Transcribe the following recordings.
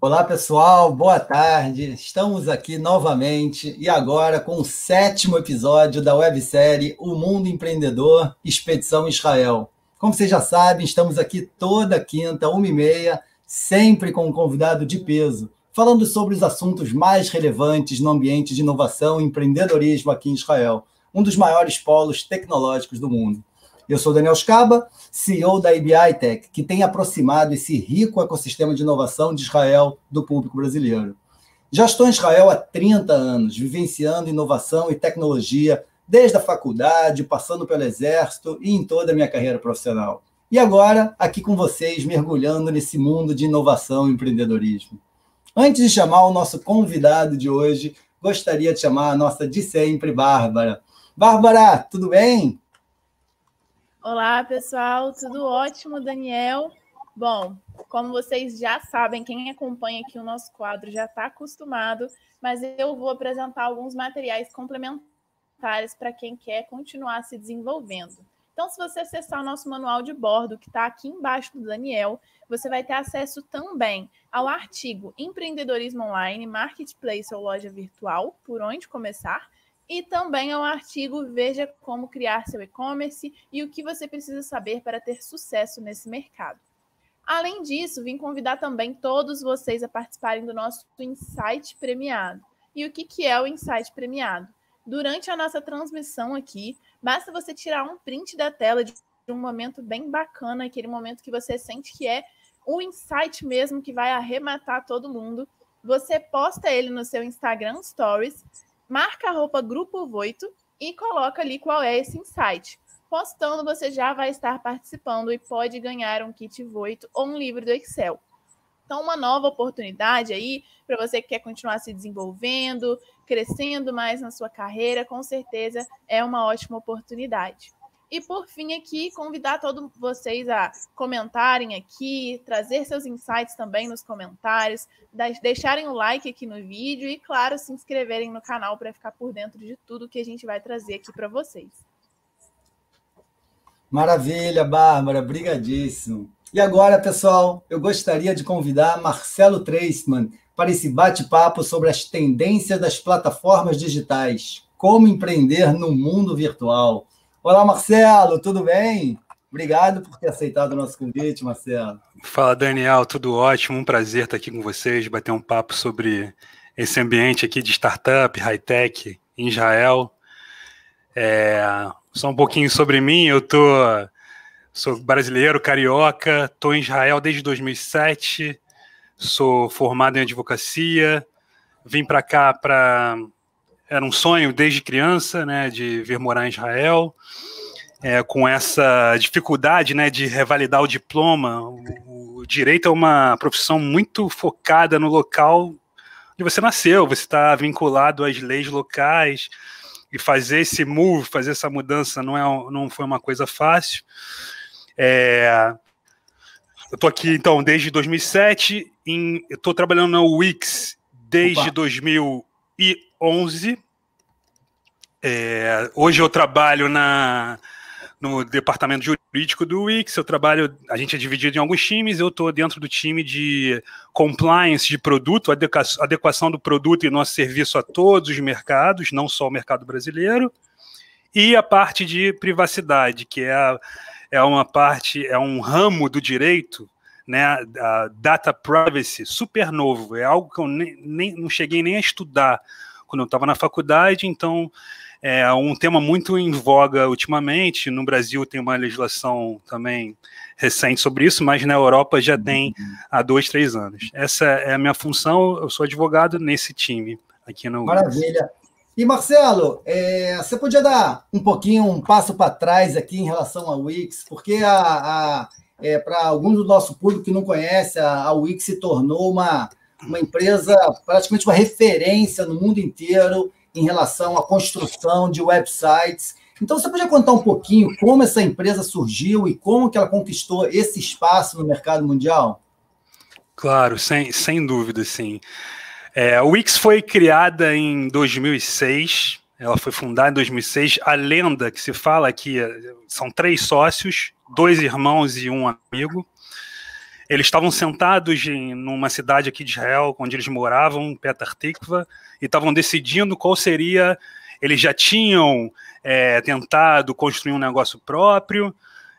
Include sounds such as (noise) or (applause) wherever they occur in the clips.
Olá, pessoal, boa tarde. Estamos aqui novamente e agora com o sétimo episódio da websérie O Mundo Empreendedor Expedição Israel. Como vocês já sabem, estamos aqui toda quinta, uma e meia, sempre com um convidado de peso, falando sobre os assuntos mais relevantes no ambiente de inovação e empreendedorismo aqui em Israel, um dos maiores polos tecnológicos do mundo. Eu sou Daniel Scaba, CEO da IBI Tech, que tem aproximado esse rico ecossistema de inovação de Israel do público brasileiro. Já estou em Israel há 30 anos, vivenciando inovação e tecnologia desde a faculdade, passando pelo exército e em toda a minha carreira profissional. E agora, aqui com vocês, mergulhando nesse mundo de inovação e empreendedorismo. Antes de chamar o nosso convidado de hoje, gostaria de chamar a nossa de sempre, Bárbara. Bárbara, tudo bem? Olá, pessoal, tudo ótimo, Daniel? Bom, como vocês já sabem, quem acompanha aqui o nosso quadro já está acostumado, mas eu vou apresentar alguns materiais complementares para quem quer continuar se desenvolvendo. Então, se você acessar o nosso manual de bordo, que está aqui embaixo do Daniel, você vai ter acesso também ao artigo Empreendedorismo Online, Marketplace ou Loja Virtual, por onde começar, e também é um artigo Veja como criar seu e-commerce e o que você precisa saber para ter sucesso nesse mercado. Além disso, vim convidar também todos vocês a participarem do nosso Insight Premiado. E o que, que é o Insight Premiado? Durante a nossa transmissão aqui, basta você tirar um print da tela de um momento bem bacana, aquele momento que você sente que é o insight mesmo que vai arrematar todo mundo. Você posta ele no seu Instagram Stories marca a roupa Grupo Voito e coloca ali qual é esse insight. Postando, você já vai estar participando e pode ganhar um kit Voito ou um livro do Excel. Então, uma nova oportunidade aí para você que quer continuar se desenvolvendo, crescendo mais na sua carreira, com certeza é uma ótima oportunidade. E por fim aqui, convidar todos vocês a comentarem aqui, trazer seus insights também nos comentários, deixarem o like aqui no vídeo e, claro, se inscreverem no canal para ficar por dentro de tudo que a gente vai trazer aqui para vocês. Maravilha, Bárbara, brigadíssimo. E agora, pessoal, eu gostaria de convidar Marcelo Treisman para esse bate-papo sobre as tendências das plataformas digitais, como empreender no mundo virtual. Olá, Marcelo, tudo bem? Obrigado por ter aceitado o nosso convite, Marcelo. Fala, Daniel, tudo ótimo. Um prazer estar aqui com vocês, bater um papo sobre esse ambiente aqui de startup, high-tech em Israel. É, só um pouquinho sobre mim, eu tô, sou brasileiro, carioca, estou em Israel desde 2007, sou formado em advocacia, vim para cá para era um sonho desde criança, né, de vir morar em Israel, é, com essa dificuldade, né, de revalidar o diploma. O, direito é uma profissão muito focada no local onde você nasceu, você está vinculado às leis locais e fazer esse move, fazer essa mudança não, é, não foi uma coisa fácil. É, eu estou aqui, então, desde 2007, em, eu estou trabalhando na Wix desde Opa. 2000 2011. É, hoje eu trabalho na, no departamento jurídico do Wix, eu trabalho, a gente é dividido em alguns times, eu estou dentro do time de compliance de produto, adequação do produto e nosso serviço a todos os mercados, não só o mercado brasileiro, e a parte de privacidade, que é, a, é uma parte, é um ramo do direito né, data privacy, super novo, é algo que eu nem, nem não cheguei nem a estudar quando eu estava na faculdade, então é um tema muito em voga ultimamente. No Brasil tem uma legislação também recente sobre isso, mas na Europa já uhum. tem há dois, três anos. Essa é a minha função, eu sou advogado nesse time aqui no Maravilha. E Marcelo, é, você podia dar um pouquinho, um passo para trás aqui em relação ao Wix, porque a, a é, para alguns do nosso público que não conhece, a, a Wix se tornou uma, uma empresa, praticamente uma referência no mundo inteiro em relação à construção de websites. Então, você podia contar um pouquinho como essa empresa surgiu e como que ela conquistou esse espaço no mercado mundial? Claro, sem, sem dúvida, sim. É, a Wix foi criada em 2006 ela foi fundada em 2006. A lenda que se fala aqui é eh, são três sócios, dois irmãos e um amigo. Eles estavam sentados em numa cidade aqui de Israel, onde eles moravam, Petar Tikva, e estavam decidindo qual seria. Eles já tinham é, tentado construir um negócio próprio.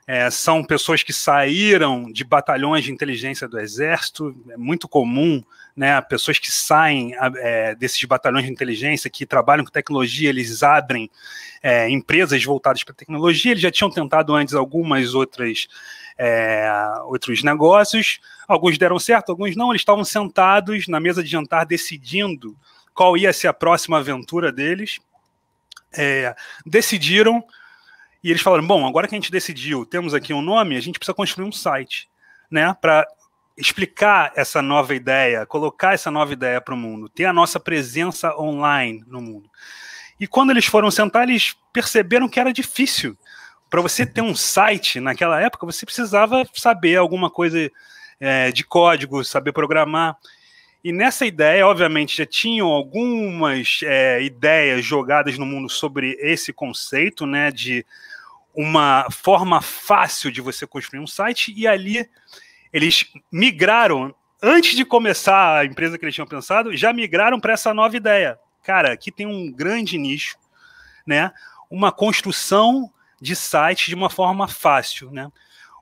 É, são pessoas que saíram de batalhões de inteligência do exército. É muito comum né, pessoas que saem é, desses batalhões de inteligência, que trabalham com tecnologia, eles abrem é, empresas voltadas para tecnologia, eles já tinham tentado antes algumas outras é, outros negócios, alguns deram certo, alguns não, eles estavam sentados na mesa de jantar decidindo qual ia ser a próxima aventura deles, é, decidiram e eles falaram, bom, agora que a gente decidiu, temos aqui um nome, a gente precisa construir um site, né, para explicar essa nova ideia, colocar essa nova ideia para o mundo, ter a nossa presença online no mundo. E quando eles foram sentar, eles perceberam que era difícil. Para você ter um site naquela época, você precisava saber alguma coisa é, de código, saber programar. E nessa ideia, obviamente, já tinham algumas é, ideias jogadas no mundo sobre esse conceito, né, de uma forma fácil de você construir um site, e ali eles migraram, antes de começar a empresa que eles tinham pensado, já migraram para essa nova ideia. Cara, aqui tem um grande nicho, né? Uma construção de site de uma forma fácil, né?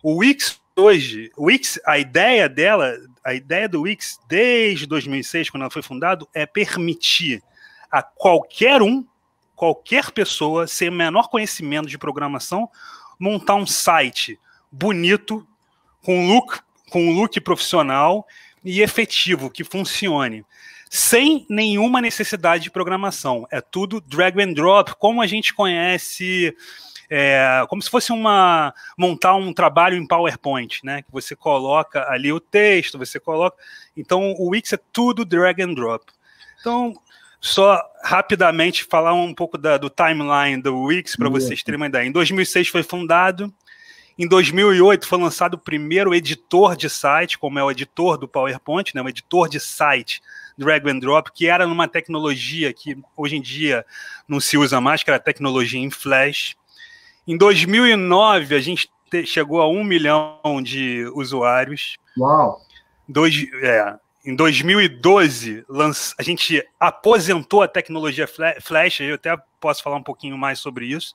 O Wix hoje, o Wix, a ideia dela, a ideia do Wix desde 2006, quando ela foi fundado, é permitir a qualquer um, qualquer pessoa, sem o menor conhecimento de programação, montar um site bonito, com look com um look profissional e efetivo, que funcione, sem nenhuma necessidade de programação. É tudo drag and drop, como a gente conhece, é, como se fosse uma montar um trabalho em PowerPoint, né? Que você coloca ali o texto, você coloca. Então o Wix é tudo drag and drop. Então só rapidamente falar um pouco da, do timeline do Wix para vocês terem uma ideia. Em 2006 foi fundado, em 2008 foi lançado o primeiro editor de site, como é o editor do PowerPoint, né, o editor de site drag and drop, que era numa tecnologia que hoje em dia não se usa mais, que era a tecnologia em flash. Em 2009 a gente chegou a um milhão de usuários. Uau! Dois, é, em 2012, a gente aposentou a tecnologia Flash, eu até posso falar um pouquinho mais sobre isso.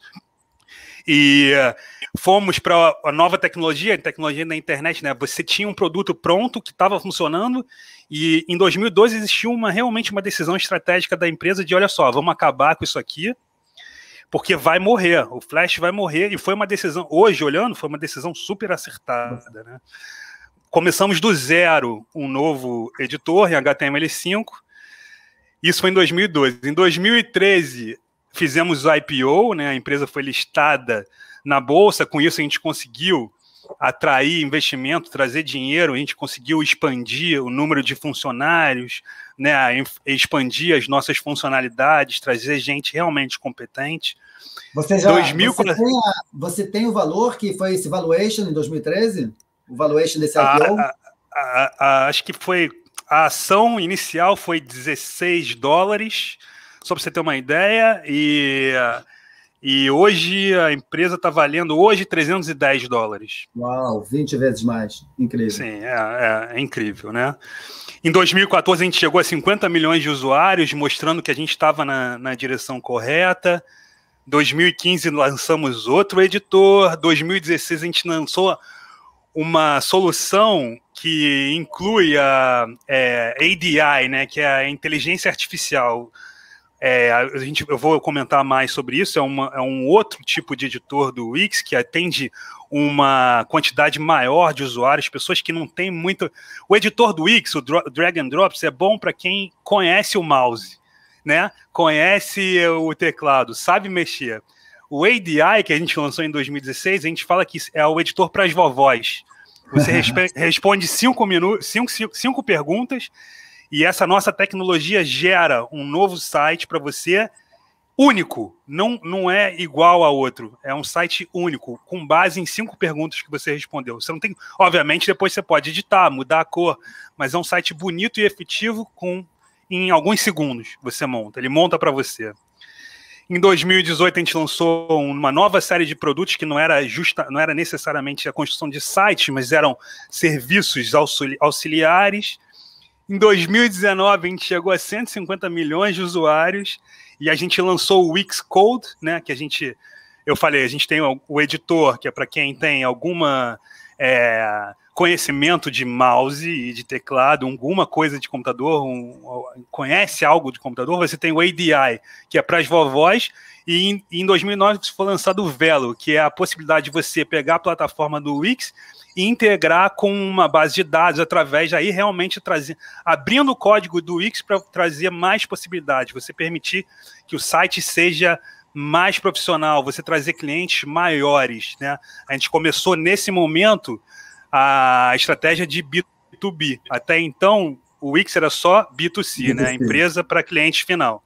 E eh, fomos para a nova tecnologia, a tecnologia da internet, né? Você tinha um produto pronto que estava funcionando e em 2012 existiu uma realmente uma decisão estratégica da empresa de, olha só, vamos acabar com isso aqui, porque vai morrer, o Flash vai morrer e foi uma decisão, hoje olhando, foi uma decisão super acertada, né? Começamos do zero um novo editor em HTML5. Isso foi em 2012. Em 2013, fizemos o IPO, né? A empresa foi listada na bolsa, com isso a gente conseguiu atrair investimento, trazer dinheiro, a gente conseguiu expandir o número de funcionários, né, expandir as nossas funcionalidades, trazer gente realmente competente. Você já 2000... você, tem a, você tem o valor que foi esse valuation em 2013? O valuation desse IPO? A, ah, a, ah, ah, acho que foi a ação inicial foi 16 dólares só para você ter uma ideia, e, e hoje a empresa está valendo hoje 310 dólares. Uau, 20 vezes mais. Incrível. Sim, é, é, é incrível, né? Em 2014 a gente chegou a 50 milhões de usuários, mostrando que a gente estava na, na direção correta. 2015 lançamos outro editor. 2016 a gente lançou uma solução que inclui a é, ADI, né, que é a inteligência artificial. É, a gente, eu vou comentar mais sobre isso. É, uma, é um outro tipo de editor do Wix que atende uma quantidade maior de usuários, pessoas que não têm muito. O editor do Wix, o Drag and Drops, é bom para quem conhece o mouse, né? Conhece o teclado, sabe mexer. O ADI, que a gente lançou em 2016, a gente fala que é o editor para as vovós. Você (laughs) responde cinco, minutos, cinco, cinco, cinco perguntas e essa nossa tecnologia gera um novo site para você, único, não, não é igual a outro. É um site único, com base em cinco perguntas que você respondeu. Você não tem. Obviamente, depois você pode editar, mudar a cor, mas é um site bonito e efetivo com em alguns segundos você monta. Ele monta para você. Em 2018 a gente lançou uma nova série de produtos que não era justa, não era necessariamente a construção de sites, mas eram serviços auxiliares em 2019, a gente chegou a 150 milhões de usuários e a gente lançou o Wix Code, né? Que a gente, eu falei, a gente tem o, editor, que é para quem tem alguma. É, conhecimento de mouse e de teclado, alguma coisa de computador, um, conhece algo de computador, você tem o ADI, que é para as vovós, e em, em 2009 foi lançado o Velo, que é a possibilidade de você pegar a plataforma do Wix e integrar com uma base de dados através aí realmente trazer abrindo o código do Wix para trazer mais possibilidades, você permitir que o site seja mais profissional, você trazer clientes maiores, né? A gente começou nesse momento a estratégia de B2B. Até então, o Wix era só B2C, B2C. né? Empresa para cliente final.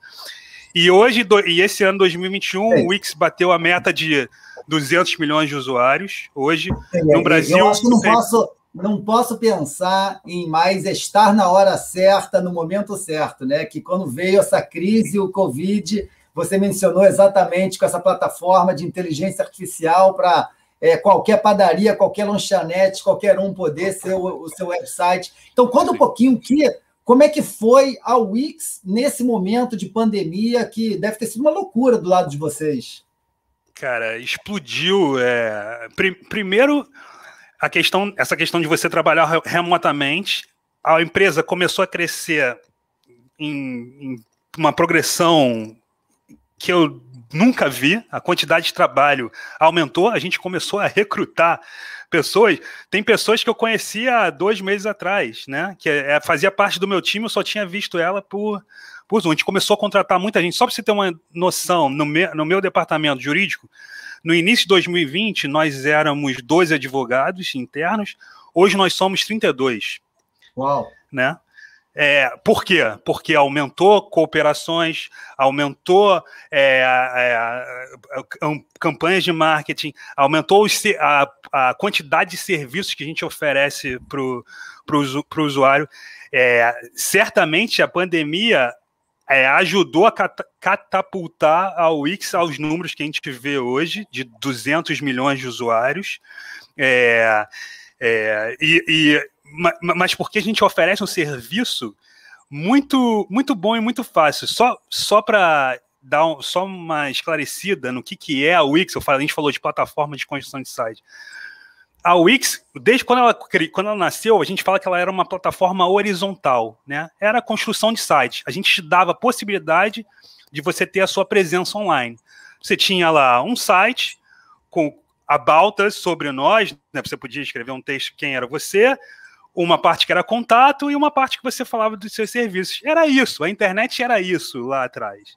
E hoje, do, e esse ano 2021, é. o Wix bateu a meta de 200 milhões de usuários. Hoje, é, no Brasil. Eu acho que não, sempre... posso, não posso pensar em mais estar na hora certa, no momento certo, né? Que quando veio essa crise, o Covid, você mencionou exatamente com essa plataforma de inteligência artificial para é, qualquer padaria, qualquer lanchonete, qualquer um poder ser o, o seu website. Então, conta um pouquinho que, como é que foi a Wix nesse momento de pandemia, que deve ter sido uma loucura do lado de vocês. Cara, explodiu. É... primeiro, a questão, essa questão de você trabalhar remotamente, a empresa começou a crescer em, em uma progressão que eu nunca vi, a quantidade de trabalho aumentou, a gente começou a recrutar pessoas. Tem pessoas que eu conhecia há dois meses atrás, né? Que é, é, fazia parte do meu time, eu só tinha visto ela por, por Zoom. A gente começou a contratar muita gente. Só para você ter uma noção, no, me, no meu departamento jurídico, no início de 2020, nós éramos dois advogados internos, hoje nós somos 32. Uau! Né? É, por quê? Porque aumentou cooperações, aumentou é, é, é campanhas de marketing, aumentou os, a, a, quantidade de serviços que a gente oferece para o usuário. É, certamente a pandemia é, ajudou a cat, catapultar a Wix aos números que a gente vê hoje, de 200 milhões de usuários. e, e mas porque a gente oferece um serviço muito muito bom e muito fácil. Só só para dar um, só uma esclarecida no que, que é a Wix, eu a gente falou de plataforma de construção de site. A Wix, desde quando ela, quando ela nasceu, a gente fala que ela era uma plataforma horizontal, né? Era construção de site. A gente dava a possibilidade de você ter a sua presença online. Você tinha lá um site com about us, sobre nós, né? Você podia escrever um texto quem era você, uma parte que era contato e uma parte que você falava dos seus serviços. Era isso, a internet era isso lá atrás.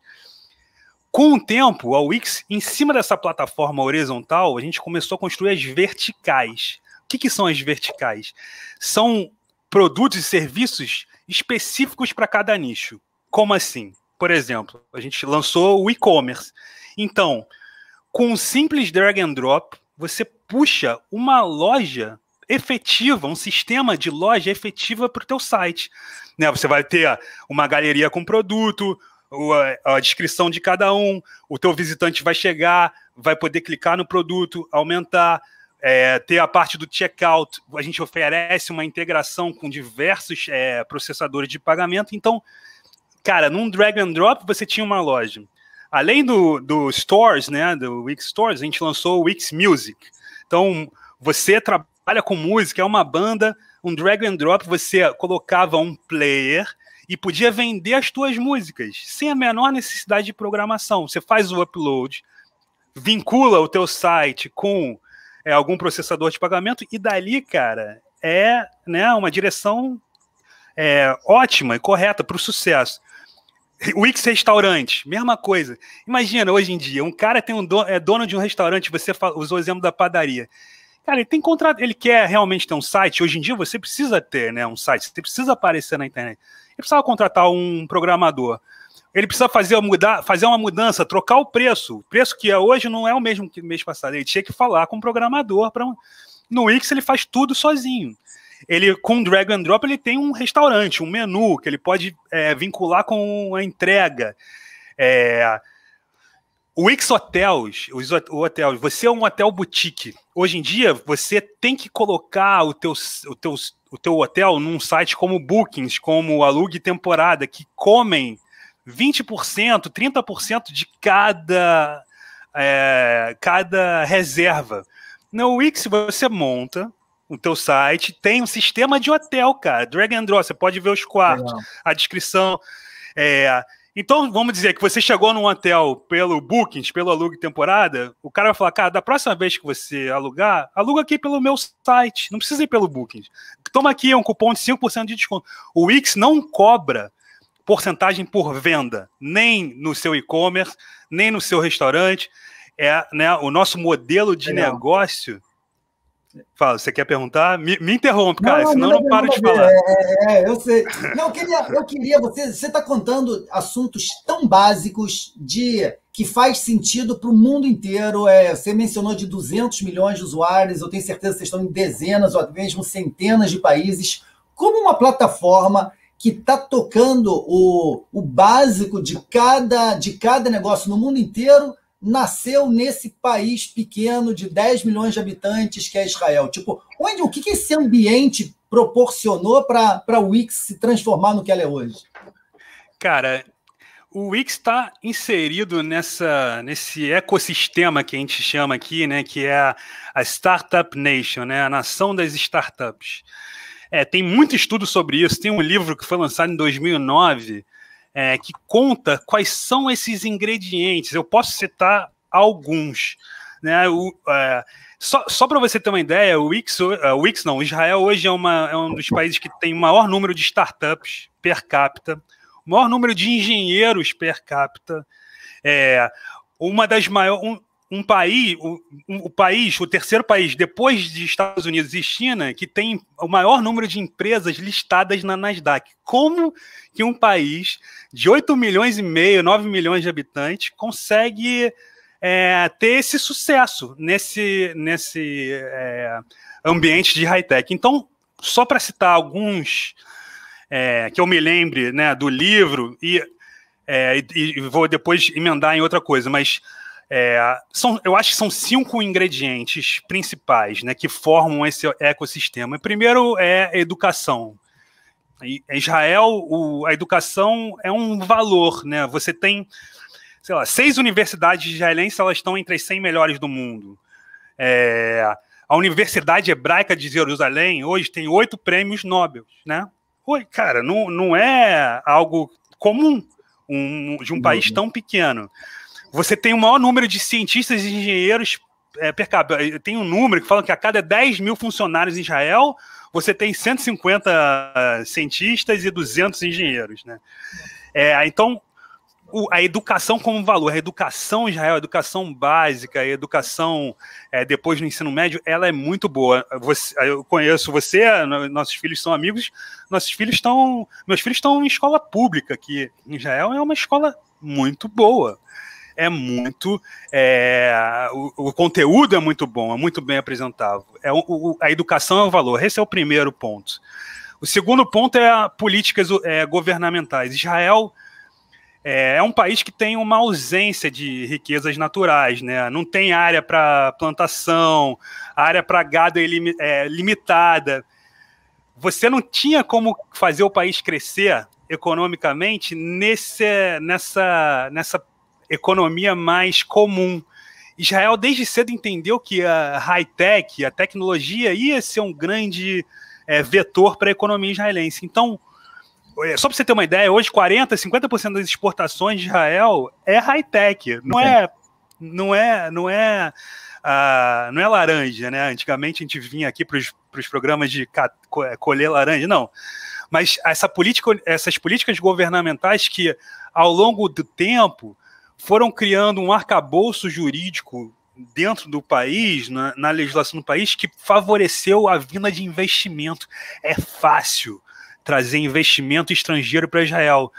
Com o tempo, a Wix, em cima dessa plataforma horizontal, a gente começou a construir as verticais. O que, que são as verticais? São produtos e serviços específicos para cada nicho. Como assim? Por exemplo, a gente lançou o e-commerce. Então, com um simples drag and drop, você puxa uma loja efetiva, um sistema de loja efetiva para o teu site. Né? Você vai ter uma galeria com produto, a descrição de cada um, o teu visitante vai chegar, vai poder clicar no produto, aumentar, é, ter a parte do checkout, a gente oferece uma integração com diversos é, processadores de pagamento. Então, cara, num drag and drop você tinha uma loja. Além do, do Stores, né, do Wix Stores, a gente lançou o Wix Music. Então, você trabalha trabalha com Música é uma banda, um drag and drop, você colocava um player e podia vender as tuas músicas, sem a menor necessidade de programação. Você faz o upload, vincula o teu site com é, algum processador de pagamento e dali, cara, é né, uma direção é, ótima e correta para o sucesso. Wix Restaurante, mesma coisa. Imagina hoje em dia, um cara tem um é dono de um restaurante, você usou o exemplo da padaria. Cara, ele tem contrato. Ele quer realmente ter um site. Hoje em dia você precisa ter né, um site, você precisa aparecer na internet. Ele precisava contratar um programador. Ele precisa fazer, mudar, fazer uma mudança, trocar o preço. O preço que é hoje não é o mesmo que o mês passado. Ele tinha que falar com o um programador. No Wix ele faz tudo sozinho. Ele, com o drag and drop, ele tem um restaurante, um menu que ele pode é, vincular com a entrega. É, o X Hotels, os hotéis, você é um hotel boutique. Hoje em dia, você tem que colocar o teu, o teu, o teu hotel num site como Bookings, como Alugue Temporada, que comem 20%, 30% de cada, é, cada reserva. No Wix, você monta o teu site, tem um sistema de hotel, cara, drag and drop, você pode ver os quartos, Legal. a descrição. É, então, vamos dizer que você chegou num hotel pelo Bookings, pelo alugue temporada, o cara vai falar, cara, da próxima vez que você alugar, aluga aqui pelo meu site, não precisa ir pelo Bookings. Toma aqui um cupom de 5% de desconto. O Wix não cobra porcentagem por venda, nem no seu e-commerce, nem no seu restaurante. É, né, o nosso modelo de é. negócio Fala, você quer perguntar? Me, me interrompe, cara, não, senão não, não, não paro de falar. É, é, é, eu sei. Não, eu queria, eu queria você, você está contando assuntos tão básicos de que faz sentido para o mundo inteiro. É, você mencionou de 200 milhões de usuários, eu tenho certeza que vocês estão em dezenas ou até mesmo centenas de países. Como uma plataforma que está tocando o, o básico de cada, de cada negócio no mundo inteiro nasceu nesse país pequeno de 10 milhões de habitantes que é Israel? Tipo, onde, o que esse ambiente proporcionou para a Wix se transformar no que ela é hoje? Cara, o Wix está inserido nessa, nesse ecossistema que a gente chama aqui, né, que é a, a Startup Nation, né, a nação das startups. É, tem muito estudo sobre isso, tem um livro que foi lançado em 2009 é, que conta quais são esses ingredientes. Eu posso citar alguns. Né? O, é, só só para você ter uma ideia, o Wix, o é, Wix não, Israel hoje é, uma, é um dos países que tem o maior número de startups per capita, o maior número de engenheiros per capita, é, uma das maiores. Um, um país, o, o, país, o terceiro país depois de Estados Unidos e China, que tem o maior número de empresas listadas na Nasdaq. Como que um país de 8 milhões e meio, 9 milhões de habitantes consegue é, ter esse sucesso nesse, nesse é, ambiente de high-tech? Então, só para citar alguns é, que eu me lembre né, do livro e, é, e, e vou depois emendar em outra coisa, mas é, são, eu acho que são cinco ingredientes principais né, que formam esse ecossistema. O primeiro é a educação. Em Israel, o, a educação é um valor. Né? Você tem, sei lá, seis universidades israelenses, elas estão entre as 100 melhores do mundo. É, a Universidade Hebraica de Jerusalém hoje tem oito prêmios Nobel, né? Oi, cara, não, não é algo comum um, de um país tão pequeno. Você tem o maior número de cientistas e engenheiros é, per capita. Tem um número que fala que a cada 10 mil funcionários em Israel, você tem 150 ah, cientistas e 200 engenheiros, né? É, então, o, a educação como valor, a educação em Israel, a educação básica, a educação é, depois no ensino médio, ela é muito boa. Você, eu conheço você, nossos filhos são amigos, nossos filhos estão, meus filhos estão em escola pública que em Israel, é uma escola muito boa é muito. É, o, o, conteúdo é muito bom, é muito bem apresentado. É, o, a educação é o valor. Esse é o primeiro ponto. O segundo ponto é políticas é, governamentais. Israel é, é, um país que tem uma ausência de riquezas naturais, né? Não tem área para plantação, área para gado é limitada. Você não tinha como fazer o país crescer economicamente nesse, nessa, nessa economia mais comum. Israel desde cedo entendeu que a high-tech, a tecnologia, ia ser um grande é, vetor para a economia israelense. Então, é, só para você ter uma ideia, hoje 40%, 50% das exportações de Israel é high-tech, não é, não é, não é, uh, não é laranja, né? Antigamente a gente vinha aqui para os programas de é, colher laranja, não. Mas essa política, essas políticas governamentais que ao longo do tempo foram criando um arcabouço jurídico dentro do país, na, na, legislação do país, que favoreceu a vinda de investimento. É fácil trazer investimento estrangeiro para Israel.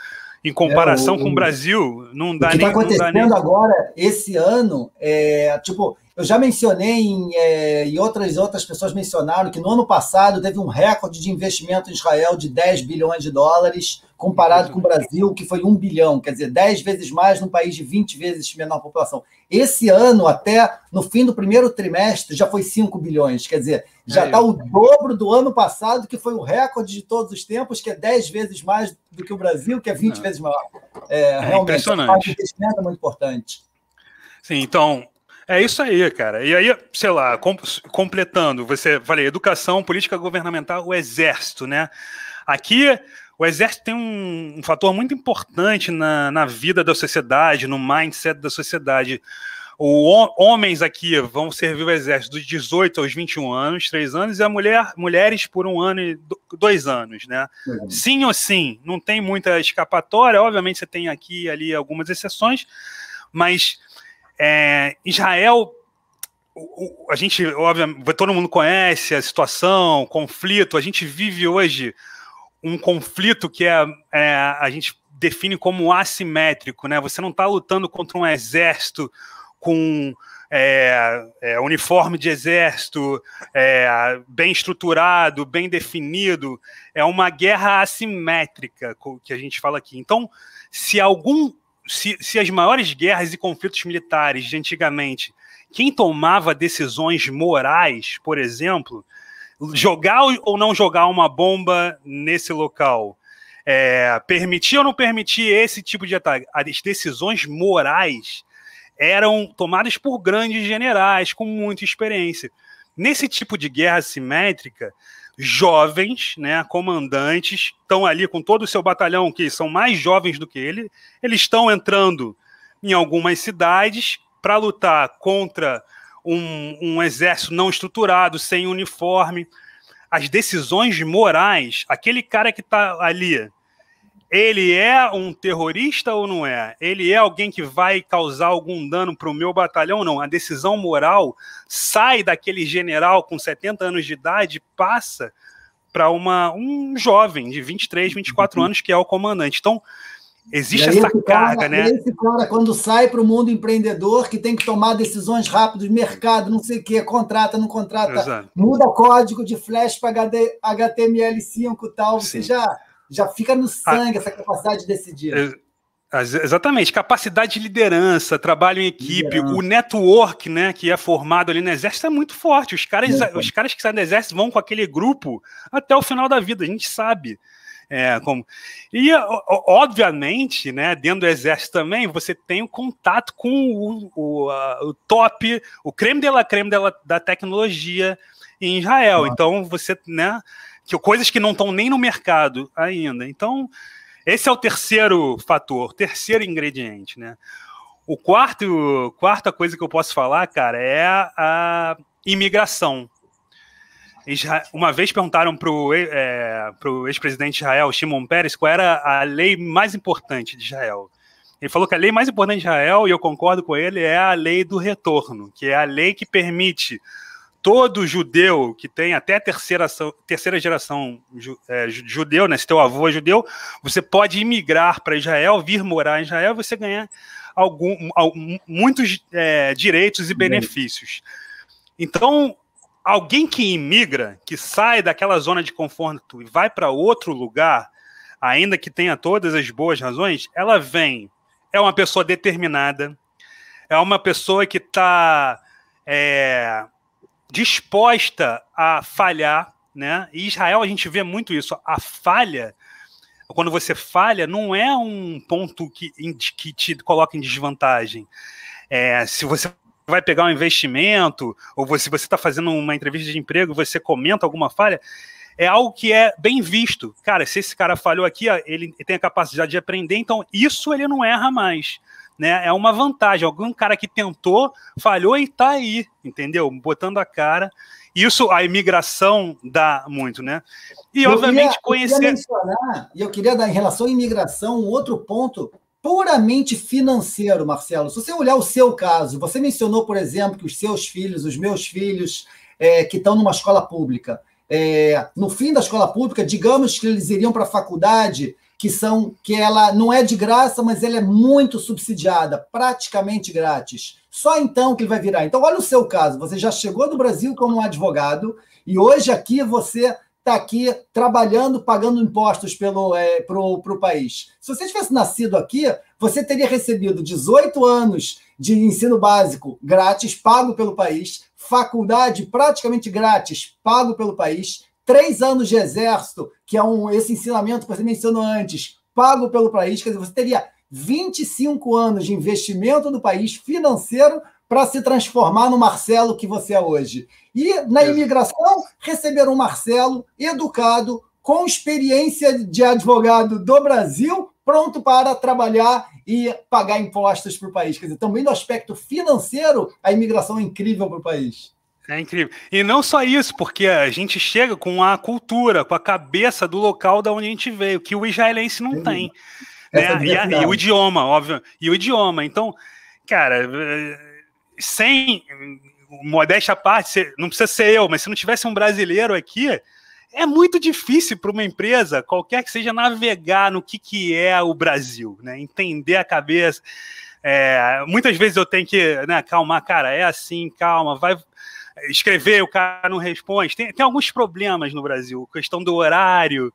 Em comparação é, o, com o Brasil, não dá o que nem. Está acontecendo nem... agora, esse ano, é, tipo, eu já mencionei, em, é, e outras, outras pessoas mencionaram, que no ano passado teve um recorde de investimento em Israel de 10 bilhões de dólares, comparado com o Brasil, que foi 1 bilhão, quer dizer, 10 vezes mais num país de 20 vezes menor população. Esse ano, até no fim do primeiro trimestre, já foi 5 bilhões, quer dizer, já está é tá o dobro do ano passado, que foi o recorde de todos os tempos, que é 10 vezes mais do que o Brasil, que é 20 Não. É. vezes maior. É, é realmente, é impressionante. investimento é muito importante. Sim, então, é isso aí, cara. E aí, sei lá, com, completando, você falei, educação, política governamental, o exército, né? Aqui, o exército tem um, um fator muito importante na, na vida da sociedade, no mindset da sociedade. O, homens aqui vão servir o exército dos 18 aos 21 anos, 3 anos, e a mulher, mulheres por um ano e dois anos, né? Uhum. Sim ou sim, não tem muita escapatória, obviamente você tem aqui e ali algumas exceções, mas é, Israel, o, o, a gente, obviamente, todo mundo conhece a situação, conflito. A gente vive hoje um conflito que é, é a gente define como assimétrico, né? Você não está lutando contra um exército com é, é, uniforme de exército, é, bem estruturado, bem definido. É uma guerra assimétrica que a gente fala aqui. Então, se algum se, se as maiores guerras e conflitos militares de antigamente, quem tomava decisões morais, por exemplo, jogar ou não jogar uma bomba nesse local, é, permitir ou não permitir esse tipo de ataque, as decisões morais eram tomadas por grandes generais com muita experiência. Nesse tipo de guerra simétrica, jovens, né, comandantes, estão ali com todo o seu batalhão, que são mais jovens do que ele, eles estão entrando em algumas cidades para lutar contra um, um, exército não estruturado, sem uniforme. As decisões morais, aquele cara que está ali ele é um terrorista ou não é? Ele é alguém que vai causar algum dano para o meu batalhão ou não? A decisão moral sai daquele general com 70 anos de idade e passa para um jovem de 23, 24 uhum. anos que é o comandante. Então, existe essa carga, cara, né? Esse cara, quando sai para o mundo empreendedor, que tem que tomar decisões rápidas, mercado, não sei o quê, contrata, não contrata, Exato. muda código de flash para HTML5 e tal, Sim. você já já fica no ah, sangue essa capacidade de decidir. É... Exatamente, capacidade de liderança, trabalho em equipe, liderança. o network, né, que é formado ali no exército é muito forte. Os caras, os caras que saem do exército vão com aquele grupo até o final da vida, a gente sabe. É, como... E, obviamente, né, dentro do exército também, você tem o um contato com o, o, a, o, top, o creme de la creme de la, da tecnologia em Israel. Então, você, né, que coisas que não estão nem no mercado ainda. Então, esse é o terceiro fator, terceiro ingrediente, né? O quarto, quarta coisa que eu posso falar, cara, é a imigração. uma vez perguntaram para o é, ex-presidente de Israel, Shimon Peres, qual era a lei mais importante de Israel. Ele falou que a lei mais importante de Israel, e eu concordo com ele, é a lei do retorno, que é a lei que permite todo judeu que tem até terceira, terceira geração é, judeu, né, se teu avô é judeu, você pode imigrar para Israel, vir morar em Israel, você ganhar algum muitos é, direitos e benefícios. Então, alguém que imigra, que sai daquela zona de conforto e vai para outro lugar, ainda que tenha todas as boas razões, ela vem. É uma pessoa determinada, é uma pessoa que está é, disposta a falhar, né? E Israel a gente vê muito isso, a falha quando você falha, não é um ponto que, que te coloca em desvantagem. É, se você vai pegar um investimento, ou se você está fazendo uma entrevista de emprego, você comenta alguma falha, é algo que é bem visto. Cara, se esse cara falhou aqui, ele tem a capacidade de aprender, então isso ele não erra mais né? É uma vantagem. Algum cara que tentou, falhou e tá aí, entendeu? Botando a cara. Isso a imigração dá muito, né? E eu obviamente queria, conhecer. Eu queria mencionar, e eu queria dar em relação à imigração um outro ponto puramente financeiro, Marcelo. Se você olhar o seu caso, você mencionou, por exemplo, que os seus filhos, os meus filhos, é, que estão numa escola pública. É, no fim da escola pública, digamos que eles iriam para a faculdade que são que ela não é de graça, mas ela é muito subsidiada, praticamente grátis. Só então que ele vai virar. Então, olha o seu caso. Você já chegou do Brasil como um advogado e hoje aqui você está aqui trabalhando, pagando impostos pelo é, pro, pro país. Se você tivesse nascido aqui, você teria recebido 18 anos de ensino básico grátis, pago pelo país, faculdade praticamente grátis, pago pelo país, três anos de exército, que é um, esse ensinamento que você mencionou antes, pago pelo país, quer dizer, você teria 25 anos de investimento do país financeiro para se transformar no Marcelo que você é hoje. E na imigração, receber um Marcelo educado, com experiência de advogado do Brasil, pronto para trabalhar e pagar impostos para o país. Quer dizer, também do aspecto financeiro, a imigração é incrível para o país. É incrível. E não só isso, porque a gente chega com a cultura, com a cabeça do local da onde a gente veio, que o israelense não Sim. tem. Uhum. Né? É e, a, e, o idioma, óbvio. E o idioma. Então, cara, eh, sem modéstia à parte, não precisa ser eu, mas se não tivesse um brasileiro aqui, é muito difícil para uma empresa, qualquer que seja, navegar no que, que é o Brasil, né? entender a cabeça. É, muitas vezes eu tenho que né, calmar, cara, é assim, calma, vai escrever, o cara não responde. Tem, tem alguns problemas no Brasil, a questão do horário,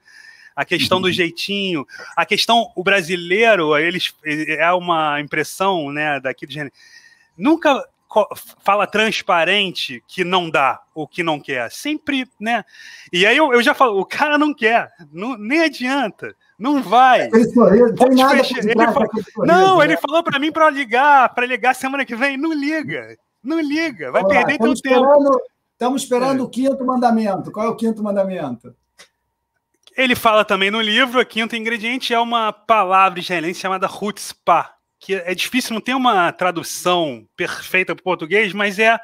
a questão do uhum. jeitinho, a questão, o brasileiro, eles é, é uma impressão, né, daqui do gênero. Nunca fala transparente que não dá ou que não quer. Sempre, né? E aí eu, eu já falo, o cara não quer, não, nem adianta. Não vai. É né? ele falou, não, ele falou para mim para ligar, para ligar semana que vem, não liga. Não liga, vai Olá, perder teu então tempo. Estamos esperando é. o quinto mandamento. Qual é o quinto mandamento? Ele fala também no livro, o quinto ingrediente é uma palavra israelense chamada hutzpah, que é difícil, não tem uma tradução perfeita para o português, mas é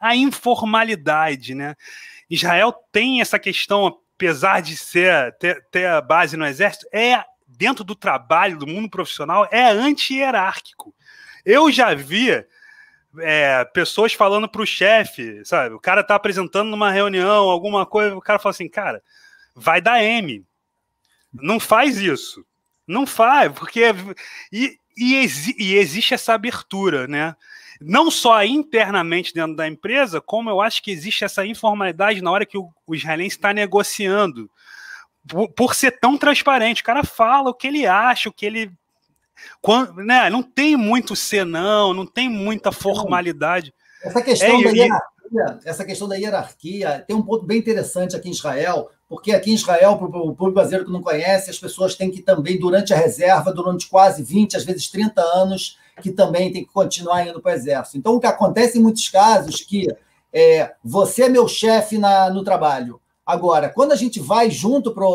a informalidade, né? Israel tem essa questão, apesar de ser ter, ter a base no exército, é dentro do trabalho do mundo profissional é anti-hierárquico. Eu já vi é, pessoas falando pro chefe, sabe? O cara tá apresentando numa reunião, alguma coisa, o cara fala assim, cara, vai dar M. Não faz isso. Não faz, porque. É e, e, exi e existe essa abertura, né? Não só internamente dentro da empresa, como eu acho que existe essa informalidade na hora que o, o israelense está negociando. Por, por ser tão transparente, o cara fala o que ele acha, o que ele quando, né, não tem muito senão, não tem muita formalidade. Essa questão, é, da hierarquia, essa questão da hierarquia tem um ponto bem interessante aqui em Israel, porque aqui em Israel, para o público brasileiro que não conhece, as pessoas têm que também, durante a reserva, durante quase 20, às vezes 30 anos, que também tem que continuar indo para o exército. Então, o que acontece em muitos casos que é, você é meu chefe na, no trabalho. Agora, quando a gente vai junto para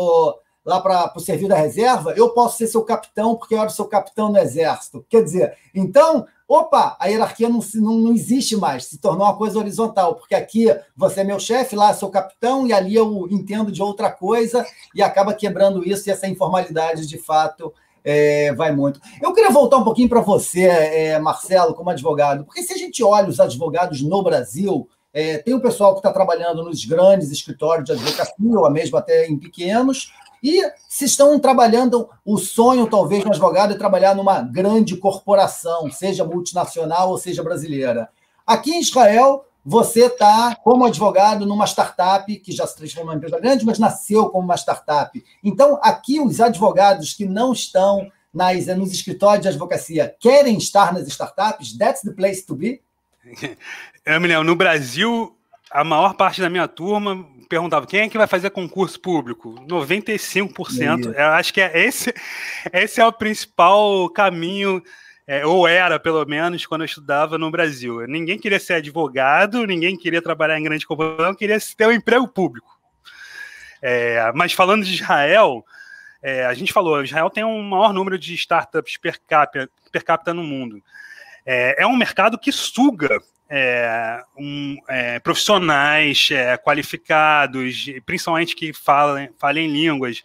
lá para o servir da reserva, eu posso ser seu capitão porque eu era seu capitão no exército. Quer dizer, então, opa, a hierarquia não, não, não existe mais, se tornou uma coisa horizontal, porque aqui você é meu chefe, lá é seu capitão, e ali eu entendo de outra coisa, e acaba quebrando isso, e essa informalidade, de fato, é, vai muito. Eu queria voltar um pouquinho para você, é, Marcelo, como advogado, porque se a gente olha os advogados no Brasil, é, tem o pessoal que está trabalhando nos grandes escritórios de advocacia, ou mesmo até em pequenos, e se estão trabalhando o sonho, talvez, no advogado é trabalhar numa grande corporação, seja multinacional ou seja brasileira. Aqui em Israel, você está como advogado numa startup, que já se transformou em empresa grande, mas nasceu como uma startup. Então, aqui os advogados que não estão nas, nos escritórios de advocacia querem estar nas startups, that's the place to be? (laughs) Eminem, no Brasil, a maior parte da minha turma, perguntava quem é que vai fazer concurso público? 95%. Eu é, acho que é esse, (laughs) esse é o principal caminho, é, ou era pelo menos, quando eu estudava no Brasil. Ninguém queria ser advogado, ninguém queria trabalhar em grande corporação, queria ter um emprego público. É, mas falando de Israel, é, a gente falou, Israel tem um maior número de startups per capita, per capita no mundo. É, é um mercado que suga é, um, é, profissionais é, qualificados, principalmente que falem, falem línguas.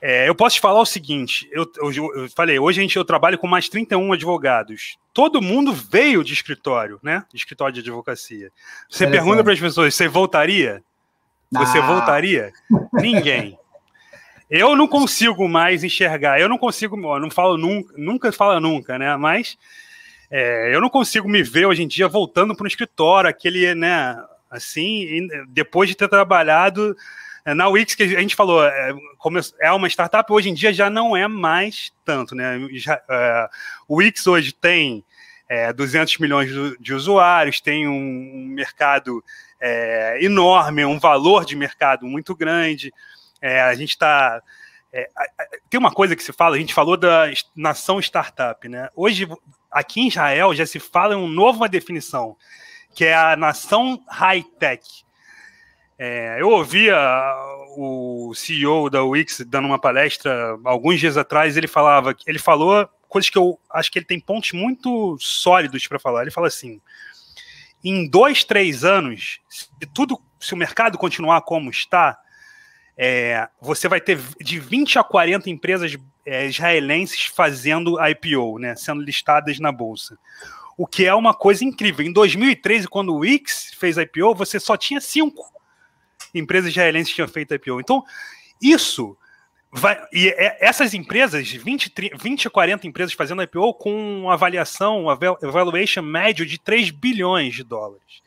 É, eu posso te falar o seguinte: eu, eu, eu, falei, hoje a gente, eu trabalho com mais 31 advogados. Todo mundo veio de escritório, né? De escritório de advocacia. Você pergunta para as pessoas: você voltaria? Você ah. voltaria? Ninguém. Eu não consigo mais enxergar, eu não consigo, não falo nunca, nunca fala nunca, né? Mas é, eu não consigo me ver hoje em dia voltando para um escritório, aquele, né, assim, depois de ter trabalhado é, na Wix, que a gente falou, é, é uma startup, hoje em dia já não é mais tanto, né? Já, é, o Wix hoje tem é, 200 milhões de usuários, tem um mercado é, enorme, um valor de mercado muito grande. É, a gente está. É, tem uma coisa que se fala, a gente falou da nação startup, né? Hoje aqui em Israel já se fala em uma nova definição, que é a nação high-tech. É, eu ouvia o CEO da Wix dando uma palestra alguns dias atrás, ele falava, ele falou coisas que eu acho que ele tem pontos muito sólidos para falar. Ele fala assim: em dois, três anos, se tudo, se o mercado continuar como está, é, você vai ter de 20 a 40 empresas é, israelenses fazendo IPO, né, sendo listadas na bolsa. O que é uma coisa incrível. Em 2013, quando o Wix fez IPO, você só tinha cinco empresas israelenses que tinham feito IPO. Então, isso vai. E é, essas empresas, 20, 20, 40 empresas fazendo IPO com uma avaliação, uma valuation médio de 3 bilhões de dólares.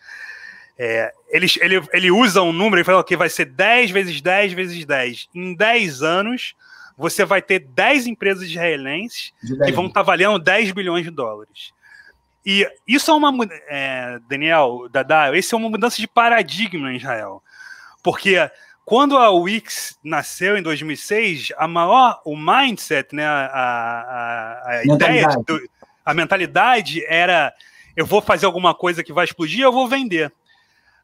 É, ele, ele, ele usa um número e fala que vai ser 10 vezes 10 vezes 10. Em 10 anos, você vai ter 10 empresas israelenses que vão estar tá valendo 10 bilhões de dólares. E isso é uma. É, Daniel, Dadá, esse é uma mudança de paradigma em Israel. Porque quando a Wix nasceu em 2006, a maior, o mindset, né, a, a, a ideia, a mentalidade era: eu vou fazer alguma coisa que vai explodir, eu vou vender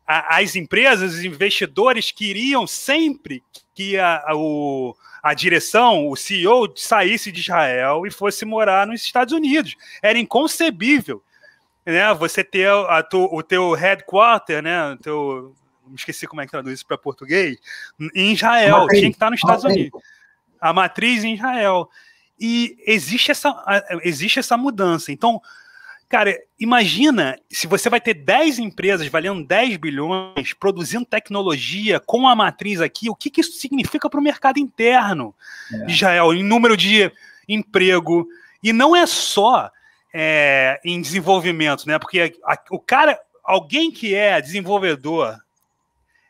a, as empresas, os investidores queriam sempre que a, a, o, a direção, o CEO, saísse de Israel e fosse morar nos Estados Unidos. Era inconcebível né, você ter a, o teu headquarter, né, o teu, esqueci como é que traduz isso para português, em Israel, matriz, tinha que estar tá nos Estados matriz. Unidos. A matriz em Israel. E existe essa, existe essa mudança. Então, Cara, imagina se você vai ter 10 empresas valendo 10 bilhões, produzindo tecnologia com a matriz aqui, o que, que isso significa para o mercado interno, é. Israel, em número de emprego. E não é só é, em desenvolvimento, né? Porque a, o cara, alguém que é desenvolvedor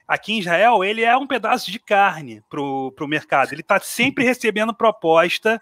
aqui em Israel, ele é um pedaço de carne para o mercado. Ele está sempre recebendo proposta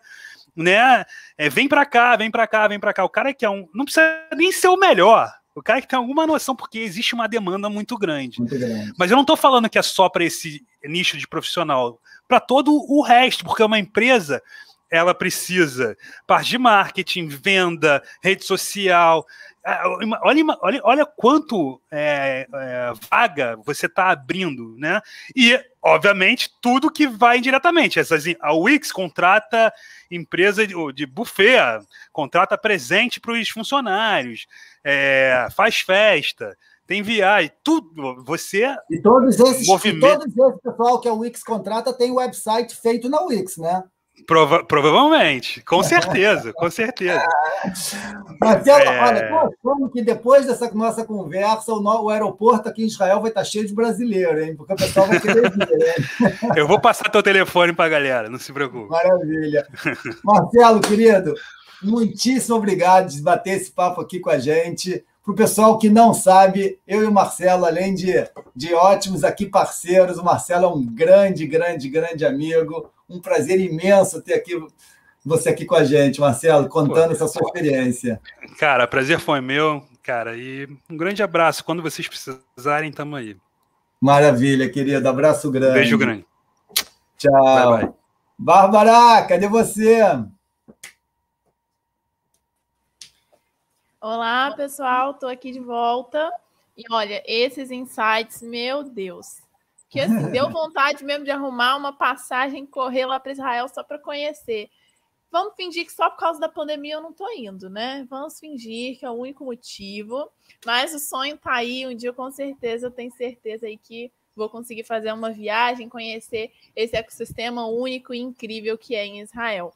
né? É, vem para cá, vem para cá, vem para cá. O cara que é um. Não precisa nem ser o melhor. O cara que tem alguma noção, porque existe uma demanda muito grande. Muito grande. Mas eu não estou falando que é só para esse nicho de profissional, para todo o resto, porque é uma empresa ela precisa parte de marketing, venda, rede social. Ah, olha, olha, olha quanto é, é, vaga você está abrindo, né? E, obviamente, tudo que vai indiretamente. Essas, a Wix contrata empresa de, de buffet, contrata presente para os funcionários, é, faz festa, tem viagem, tudo. Você. E todos esses, movimento... e todos esses pessoal que a Wix contrata tem website feito na Wix, né? Prova provavelmente, com certeza, com certeza. (laughs) Marcelo, é... olha, como que depois dessa nossa conversa, o, no, o, aeroporto aqui em Israel vai estar tá cheio de brasileiro, hein? Porque o pessoal vai querer vir. Né? (laughs) Eu vou passar teu telefone para a galera, não se preocupe. Maravilha. Marcelo, querido, muitíssimo obrigado de bater esse papo aqui com a gente. Para o pessoal que não sabe, eu e o Marcelo, além de, de ótimos aqui parceiros, o Marcelo é um grande, grande, grande amigo. Um prazer imenso ter aqui você aqui com a gente, Marcelo, contando pô, essa sua experiência. Cara, prazer foi meu, cara, e um grande abraço. Quando vocês precisarem, estamos aí. Maravilha, querido. Abraço grande. Beijo grande. Tchau. Bye, bye. Bárbara, cadê você? Olá, pessoal, estou aqui de volta. E olha, esses insights, meu Deus. Que assim, deu (laughs) vontade mesmo de arrumar uma passagem, correr lá para Israel só para conhecer. Vamos fingir que só por causa da pandemia eu não estou indo, né? Vamos fingir que é o único motivo. Mas o sonho está aí, um dia com certeza, eu tenho certeza aí que vou conseguir fazer uma viagem, conhecer esse ecossistema único e incrível que é em Israel.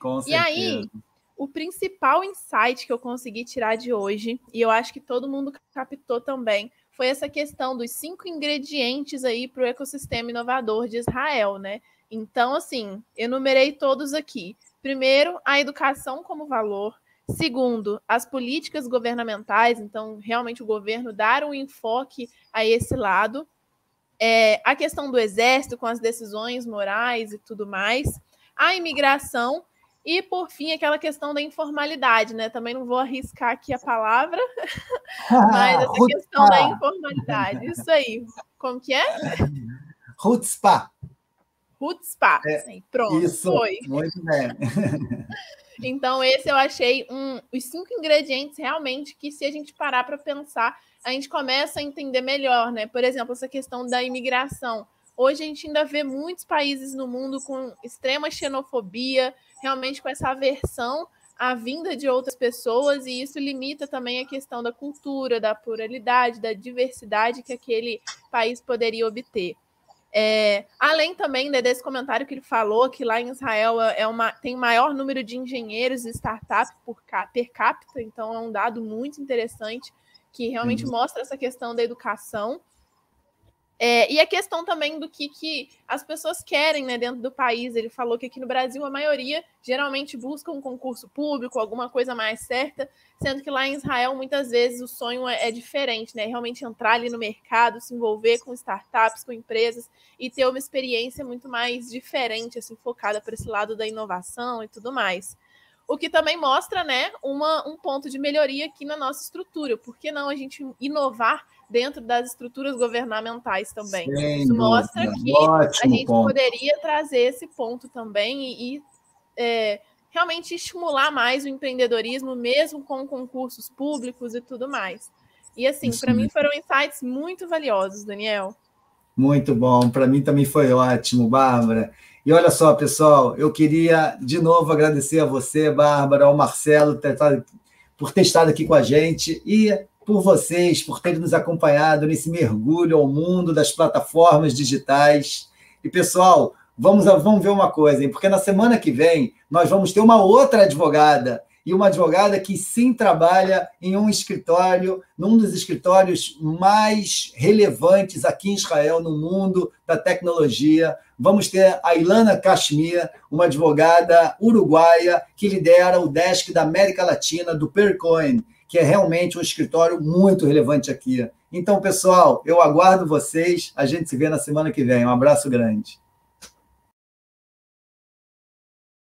Com e certeza. aí, o principal insight que eu consegui tirar de hoje, e eu acho que todo mundo captou também, foi essa questão dos cinco ingredientes aí para o ecossistema inovador de Israel, né? Então, assim, enumerei todos aqui. Primeiro, a educação como valor. Segundo, as políticas governamentais, então, realmente o governo dar um enfoque a esse lado. É, a questão do exército com as decisões morais e tudo mais. A imigração e, por fim, aquela questão da informalidade, né? Também não vou arriscar aqui a palavra, (laughs) mas essa questão da informalidade. Isso aí. Como que é? (laughs) Rutspa. Rutspa. É, pronto, isso, foi. Muito bem. (laughs) Então, esse eu achei um, os cinco ingredientes realmente que, se a gente parar para pensar, a gente começa a entender melhor, né? Por exemplo, essa questão da imigração. Hoje a gente ainda vê muitos países no mundo com extrema xenofobia, realmente com essa aversão à vinda de outras pessoas, e isso limita também a questão da cultura, da pluralidade, da diversidade que aquele país poderia obter. É, além também né, desse comentário que ele falou, que lá em Israel é, é uma, tem maior número de engenheiros e startups por, per capita, então é um dado muito interessante que realmente uhum. mostra essa questão da educação. É, e a questão também do que, que as pessoas querem né, dentro do país. Ele falou que aqui no Brasil a maioria geralmente busca um concurso público, alguma coisa mais certa, sendo que lá em Israel muitas vezes o sonho é, é diferente, né? Realmente entrar ali no mercado, se envolver com startups, com empresas e ter uma experiência muito mais diferente, assim, focada para esse lado da inovação e tudo mais. O que também mostra, né, uma, um ponto de melhoria aqui na nossa estrutura. Por que não a gente inovar dentro das estruturas governamentais também? Sem Isso mostra dúvida. que Ótimo a gente ponto. poderia trazer esse ponto também e, e é, realmente estimular mais o empreendedorismo, mesmo com concursos públicos e tudo mais. E assim, para mim foram insights muito valiosos, Daniel. Muito bom, para mim também foi ótimo, Bárbara. E olha só, pessoal, eu queria de novo agradecer a você, Bárbara, ao Marcelo, por ter estado aqui com a gente e por vocês, por terem nos acompanhado nesse mergulho ao mundo das plataformas digitais. E, pessoal, vamos, vamos ver uma coisa, hein? porque na semana que vem nós vamos ter uma outra advogada. E uma advogada que sim trabalha em um escritório, num dos escritórios mais relevantes aqui em Israel, no mundo da tecnologia, vamos ter a Ilana Kashmir, uma advogada uruguaia que lidera o desk da América Latina do Percoin, que é realmente um escritório muito relevante aqui. Então, pessoal, eu aguardo vocês. A gente se vê na semana que vem. Um abraço grande.